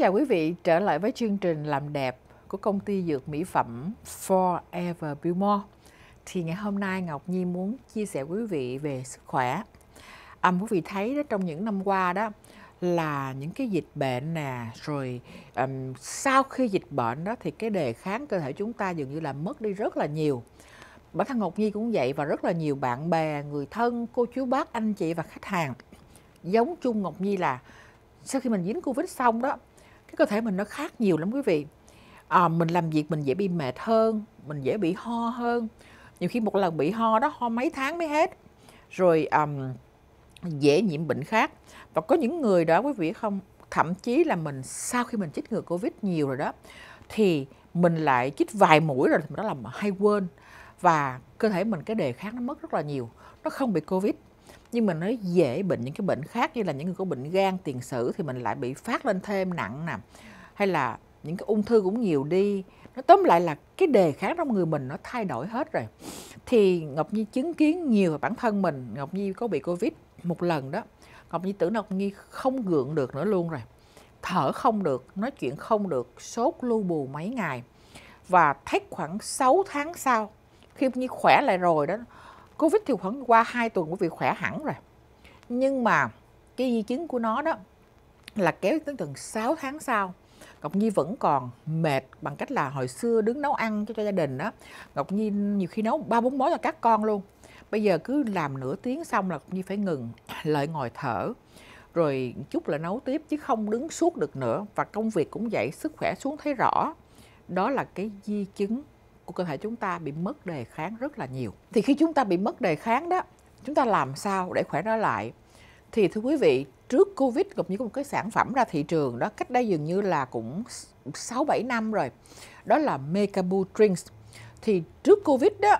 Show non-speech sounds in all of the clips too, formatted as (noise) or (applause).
chào quý vị trở lại với chương trình làm đẹp của công ty dược mỹ phẩm Forever Beaumore. Thì ngày hôm nay Ngọc Nhi muốn chia sẻ quý vị về sức khỏe. À, quý vị thấy đó trong những năm qua đó là những cái dịch bệnh nè rồi um, sau khi dịch bệnh đó thì cái đề kháng cơ thể chúng ta dường như là mất đi rất là nhiều bản thân ngọc nhi cũng vậy và rất là nhiều bạn bè người thân cô chú bác anh chị và khách hàng giống chung ngọc nhi là sau khi mình dính covid xong đó cái cơ thể mình nó khác nhiều lắm quý vị à, mình làm việc mình dễ bị mệt hơn mình dễ bị ho hơn nhiều khi một lần bị ho đó ho mấy tháng mới hết rồi um, dễ nhiễm bệnh khác và có những người đó quý vị không thậm chí là mình sau khi mình chích ngừa covid nhiều rồi đó thì mình lại chích vài mũi rồi thì mình đó là hay quên và cơ thể mình cái đề kháng nó mất rất là nhiều nó không bị covid nhưng mà nó dễ bệnh những cái bệnh khác như là những người có bệnh gan tiền sử thì mình lại bị phát lên thêm nặng nè hay là những cái ung thư cũng nhiều đi nó tóm lại là cái đề kháng trong người mình nó thay đổi hết rồi thì ngọc nhi chứng kiến nhiều bản thân mình ngọc nhi có bị covid một lần đó ngọc nhi tưởng ngọc nhi không gượng được nữa luôn rồi thở không được nói chuyện không được sốt lu bù mấy ngày và thấy khoảng 6 tháng sau khi Ngọc nhi khỏe lại rồi đó covid thì khoảng qua 2 tuần quý vị khỏe hẳn rồi nhưng mà cái di chứng của nó đó là kéo tới tận 6 tháng sau Ngọc Nhi vẫn còn mệt bằng cách là hồi xưa đứng nấu ăn cho, cho gia đình đó Ngọc Nhi nhiều khi nấu ba bốn món cho các con luôn bây giờ cứ làm nửa tiếng xong là Ngọc Nhi phải ngừng (laughs) lại ngồi thở rồi chút là nấu tiếp chứ không đứng suốt được nữa và công việc cũng vậy sức khỏe xuống thấy rõ đó là cái di chứng của cơ thể chúng ta bị mất đề kháng rất là nhiều thì khi chúng ta bị mất đề kháng đó chúng ta làm sao để khỏe nó lại thì thưa quý vị trước covid cũng như có một cái sản phẩm ra thị trường đó cách đây dường như là cũng 6 7 năm rồi đó là Megabu Drinks thì trước covid đó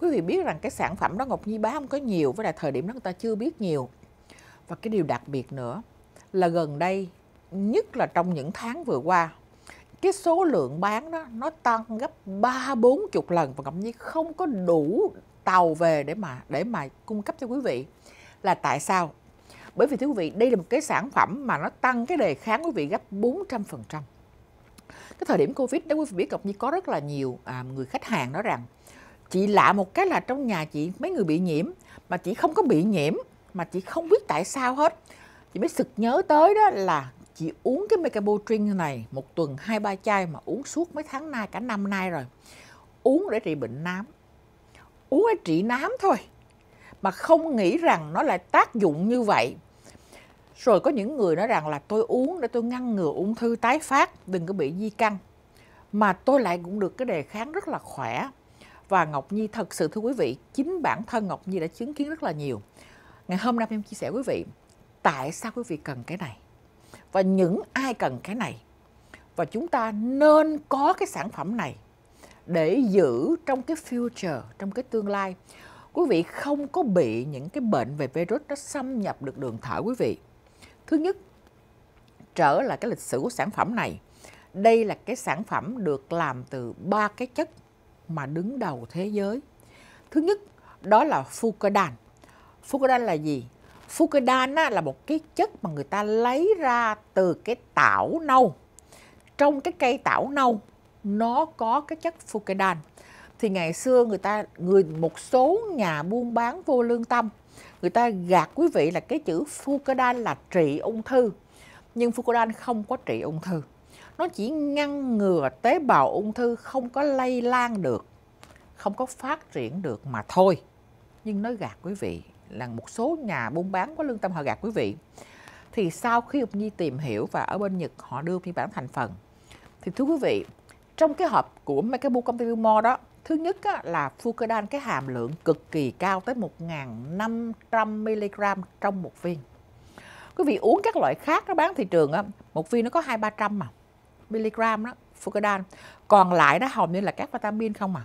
quý vị biết rằng cái sản phẩm đó Ngọc Nhi bán không có nhiều với lại thời điểm đó người ta chưa biết nhiều và cái điều đặc biệt nữa là gần đây nhất là trong những tháng vừa qua cái số lượng bán đó nó tăng gấp ba bốn chục lần và thậm chí không có đủ tàu về để mà để mà cung cấp cho quý vị là tại sao bởi vì thưa quý vị đây là một cái sản phẩm mà nó tăng cái đề kháng quý vị gấp 400 phần trăm cái thời điểm covid đó quý vị biết cập như có rất là nhiều à, người khách hàng nói rằng chị lạ một cái là trong nhà chị mấy người bị nhiễm mà chị không có bị nhiễm mà chị không biết tại sao hết chị mới sực nhớ tới đó là chị uống cái mecabotrin này một tuần hai ba chai mà uống suốt mấy tháng nay cả năm nay rồi uống để trị bệnh nám uống để trị nám thôi mà không nghĩ rằng nó lại tác dụng như vậy rồi có những người nói rằng là tôi uống để tôi ngăn ngừa ung thư tái phát đừng có bị di căn mà tôi lại cũng được cái đề kháng rất là khỏe và Ngọc Nhi thật sự thưa quý vị chính bản thân Ngọc Nhi đã chứng kiến rất là nhiều ngày hôm nay em chia sẻ với quý vị tại sao quý vị cần cái này và những ai cần cái này và chúng ta nên có cái sản phẩm này để giữ trong cái future trong cái tương lai quý vị không có bị những cái bệnh về virus nó xâm nhập được đường thở quý vị thứ nhất trở lại cái lịch sử của sản phẩm này đây là cái sản phẩm được làm từ ba cái chất mà đứng đầu thế giới thứ nhất đó là fucodan fucodan là gì Fucodan á, là một cái chất mà người ta lấy ra từ cái tảo nâu. Trong cái cây tảo nâu nó có cái chất fucodan. Thì ngày xưa người ta người một số nhà buôn bán vô lương tâm người ta gạt quý vị là cái chữ fucodan là trị ung thư. Nhưng fucodan không có trị ung thư. Nó chỉ ngăn ngừa tế bào ung thư không có lây lan được, không có phát triển được mà thôi. Nhưng nó gạt quý vị là một số nhà buôn bán có lương tâm họ gạt quý vị thì sau khi Úc Nhi tìm hiểu và ở bên Nhật họ đưa phiên bản thành phần thì thưa quý vị trong cái hộp của mấy cái bu công ty Wilmore đó thứ nhất á, là Fucodan cái hàm lượng cực kỳ cao tới 1.500 mg trong một viên quý vị uống các loại khác nó bán thị trường á, một viên nó có hai ba trăm mà mg đó Fucodan còn lại đó hầu như là các vitamin không mà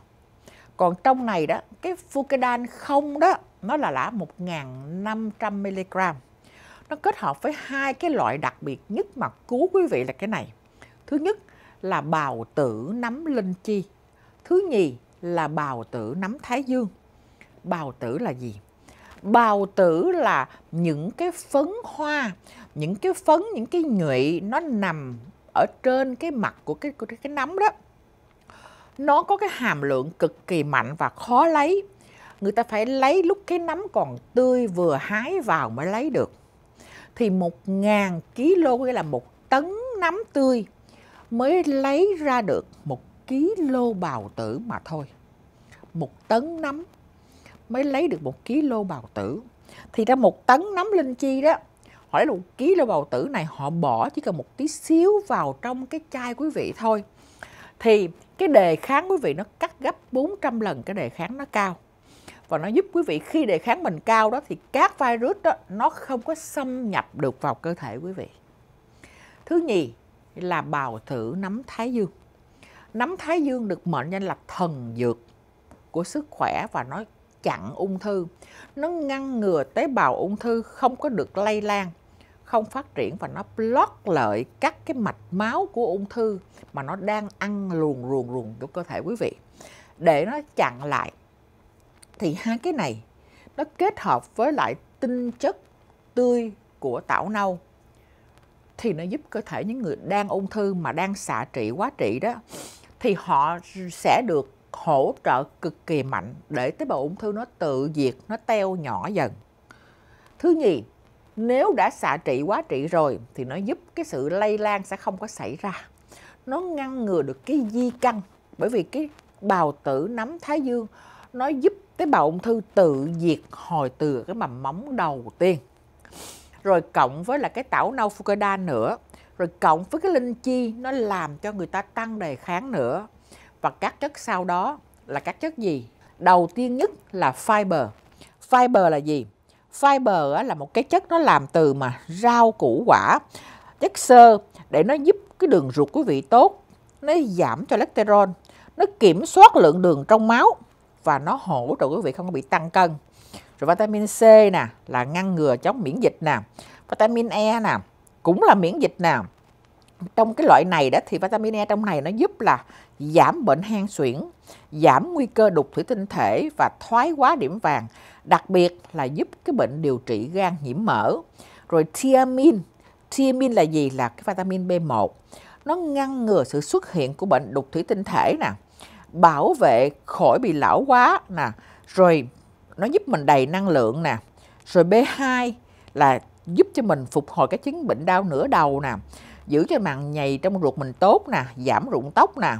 còn trong này đó cái Fucodan không đó nó là lá 1.500mg. Nó kết hợp với hai cái loại đặc biệt nhất mà cứu quý vị là cái này. Thứ nhất là bào tử nấm linh chi. Thứ nhì là bào tử nấm thái dương. Bào tử là gì? Bào tử là những cái phấn hoa, những cái phấn, những cái nhụy nó nằm ở trên cái mặt của cái, của cái nấm đó nó có cái hàm lượng cực kỳ mạnh và khó lấy người ta phải lấy lúc cái nấm còn tươi vừa hái vào mới lấy được thì một ngàn kg nghĩa là một tấn nấm tươi mới lấy ra được một kg bào tử mà thôi một tấn nấm mới lấy được một kg bào tử thì ra một tấn nấm linh chi đó hỏi lấy một kg bào tử này họ bỏ chỉ cần một tí xíu vào trong cái chai quý vị thôi thì cái đề kháng quý vị nó cắt gấp 400 lần cái đề kháng nó cao và nó giúp quý vị khi đề kháng mình cao đó thì các virus đó nó không có xâm nhập được vào cơ thể quý vị. Thứ nhì là bào thử nấm thái dương. Nấm thái dương được mệnh danh là thần dược của sức khỏe và nó chặn ung thư. Nó ngăn ngừa tế bào ung thư không có được lây lan, không phát triển và nó block lợi các cái mạch máu của ung thư mà nó đang ăn luồn ruồn ruồn của cơ thể quý vị để nó chặn lại thì hai cái này nó kết hợp với lại tinh chất tươi của tảo nâu thì nó giúp cơ thể những người đang ung thư mà đang xạ trị quá trị đó thì họ sẽ được hỗ trợ cực kỳ mạnh để tế bào ung thư nó tự diệt nó teo nhỏ dần thứ nhì nếu đã xạ trị quá trị rồi thì nó giúp cái sự lây lan sẽ không có xảy ra nó ngăn ngừa được cái di căn bởi vì cái bào tử nấm thái dương nó giúp tế bào ung thư tự diệt hồi từ cái mầm móng đầu tiên rồi cộng với là cái tảo nâu fucoda nữa rồi cộng với cái linh chi nó làm cho người ta tăng đề kháng nữa và các chất sau đó là các chất gì đầu tiên nhất là fiber fiber là gì fiber là một cái chất nó làm từ mà rau củ quả chất xơ để nó giúp cái đường ruột quý vị tốt nó giảm cho cholesterol nó kiểm soát lượng đường trong máu và nó hỗ trợ quý vị không có bị tăng cân rồi vitamin C nè là ngăn ngừa chống miễn dịch nè vitamin E nè cũng là miễn dịch nè trong cái loại này đó thì vitamin E trong này nó giúp là giảm bệnh hen suyễn, giảm nguy cơ đục thủy tinh thể và thoái hóa điểm vàng, đặc biệt là giúp cái bệnh điều trị gan nhiễm mỡ. Rồi thiamin, thiamin là gì? Là cái vitamin B1. Nó ngăn ngừa sự xuất hiện của bệnh đục thủy tinh thể nè, bảo vệ khỏi bị lão quá nè, rồi nó giúp mình đầy năng lượng nè. Rồi B2 là giúp cho mình phục hồi cái chứng bệnh đau nửa đầu nè, giữ cho màng nhầy trong ruột mình tốt nè, giảm rụng tóc nè.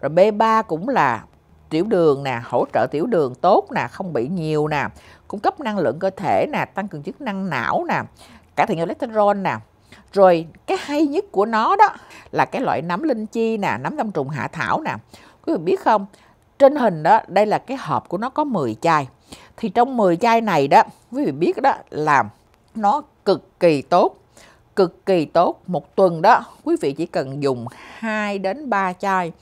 Rồi B3 cũng là tiểu đường nè, hỗ trợ tiểu đường tốt nè, không bị nhiều nè, cung cấp năng lượng cơ thể nè, tăng cường chức năng não nè, cải thiện cholesterol nè. Rồi cái hay nhất của nó đó là cái loại nấm linh chi nè, nấm đông trùng hạ thảo nè quý vị biết không trên hình đó đây là cái hộp của nó có 10 chai thì trong 10 chai này đó quý vị biết đó là nó cực kỳ tốt cực kỳ tốt một tuần đó quý vị chỉ cần dùng 2 đến 3 chai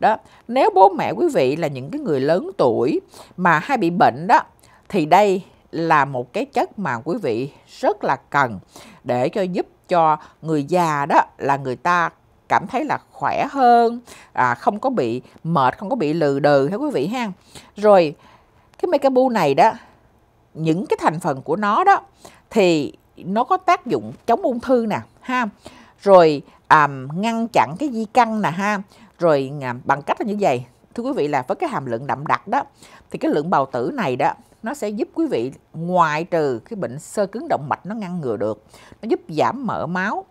đó nếu bố mẹ quý vị là những cái người lớn tuổi mà hay bị bệnh đó thì đây là một cái chất mà quý vị rất là cần để cho giúp cho người già đó là người ta cảm thấy là khỏe hơn à, không có bị mệt không có bị lừ đừ hả quý vị ha rồi cái mecabu này đó những cái thành phần của nó đó thì nó có tác dụng chống ung thư nè ha rồi à, ngăn chặn cái di căn nè ha rồi à, bằng cách là như vậy thưa quý vị là với cái hàm lượng đậm đặc đó thì cái lượng bào tử này đó nó sẽ giúp quý vị ngoại trừ cái bệnh sơ cứng động mạch nó ngăn ngừa được nó giúp giảm mỡ máu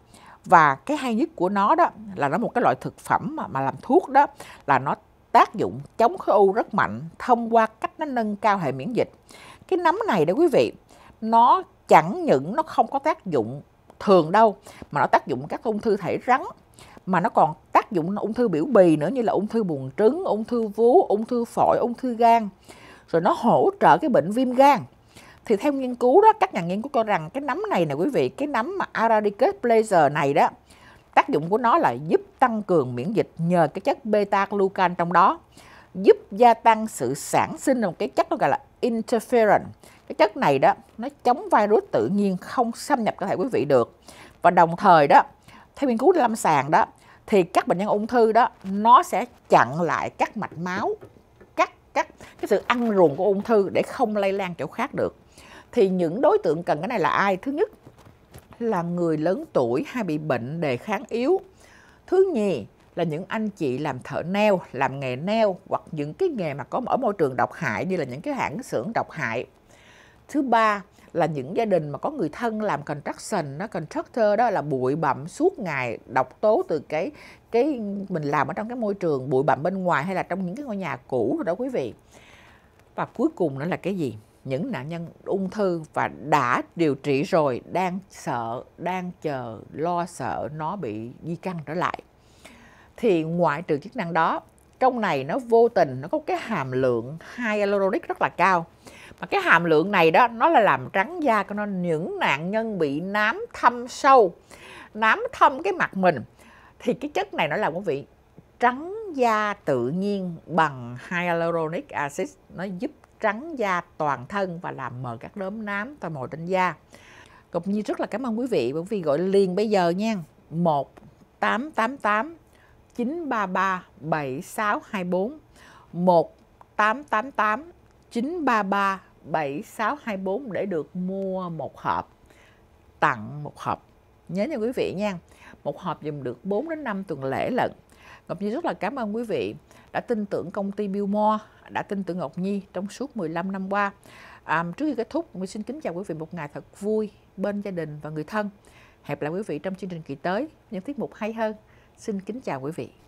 và cái hay nhất của nó đó là nó một cái loại thực phẩm mà, mà làm thuốc đó là nó tác dụng chống khối u rất mạnh thông qua cách nó nâng cao hệ miễn dịch cái nấm này đó quý vị nó chẳng những nó không có tác dụng thường đâu mà nó tác dụng các ung thư thể rắn mà nó còn tác dụng ung thư biểu bì nữa như là ung thư buồng trứng ung thư vú ung thư phổi ung thư gan rồi nó hỗ trợ cái bệnh viêm gan thì theo nghiên cứu đó các nhà nghiên cứu cho rằng cái nấm này nè quý vị cái nấm mà Aradicus pleasure này đó tác dụng của nó là giúp tăng cường miễn dịch nhờ cái chất beta glucan trong đó giúp gia tăng sự sản sinh một cái chất nó gọi là interferon cái chất này đó nó chống virus tự nhiên không xâm nhập cơ thể quý vị được và đồng thời đó theo nghiên cứu lâm sàng đó thì các bệnh nhân ung thư đó nó sẽ chặn lại các mạch máu các các cái sự ăn ruồng của ung thư để không lây lan chỗ khác được thì những đối tượng cần cái này là ai thứ nhất là người lớn tuổi hay bị bệnh đề kháng yếu thứ nhì là những anh chị làm thợ neo làm nghề neo hoặc những cái nghề mà có ở môi trường độc hại như là những cái hãng xưởng độc hại thứ ba là những gia đình mà có người thân làm construction nó constructor đó là bụi bặm suốt ngày độc tố từ cái cái mình làm ở trong cái môi trường bụi bặm bên ngoài hay là trong những cái ngôi nhà cũ rồi đó quý vị và cuối cùng nữa là cái gì những nạn nhân ung thư và đã điều trị rồi đang sợ đang chờ lo sợ nó bị di căn trở lại thì ngoại trừ chức năng đó trong này nó vô tình nó có cái hàm lượng hyaluronic rất là cao mà cái hàm lượng này đó nó là làm trắng da cho nên những nạn nhân bị nám thâm sâu nám thâm cái mặt mình thì cái chất này nó làm quý vị trắng da tự nhiên bằng hyaluronic acid nó giúp trắng da toàn thân và làm mờ các đốm nám và mồi trên da. Cũng như rất là cảm ơn quý vị bởi vì gọi liền bây giờ nha. 1 888 933 7624 1 888 933 7624 để được mua một hộp tặng một hộp nhớ nha quý vị nha một hộp dùng được 4 đến 5 tuần lễ lận Ngọc Nhi rất là cảm ơn quý vị đã tin tưởng công ty Billmore, đã tin tưởng Ngọc Nhi trong suốt 15 năm qua. À, trước khi kết thúc, tôi xin kính chào quý vị một ngày thật vui bên gia đình và người thân. Hẹn lại quý vị trong chương trình kỳ tới, những tiết mục hay hơn. Xin kính chào quý vị.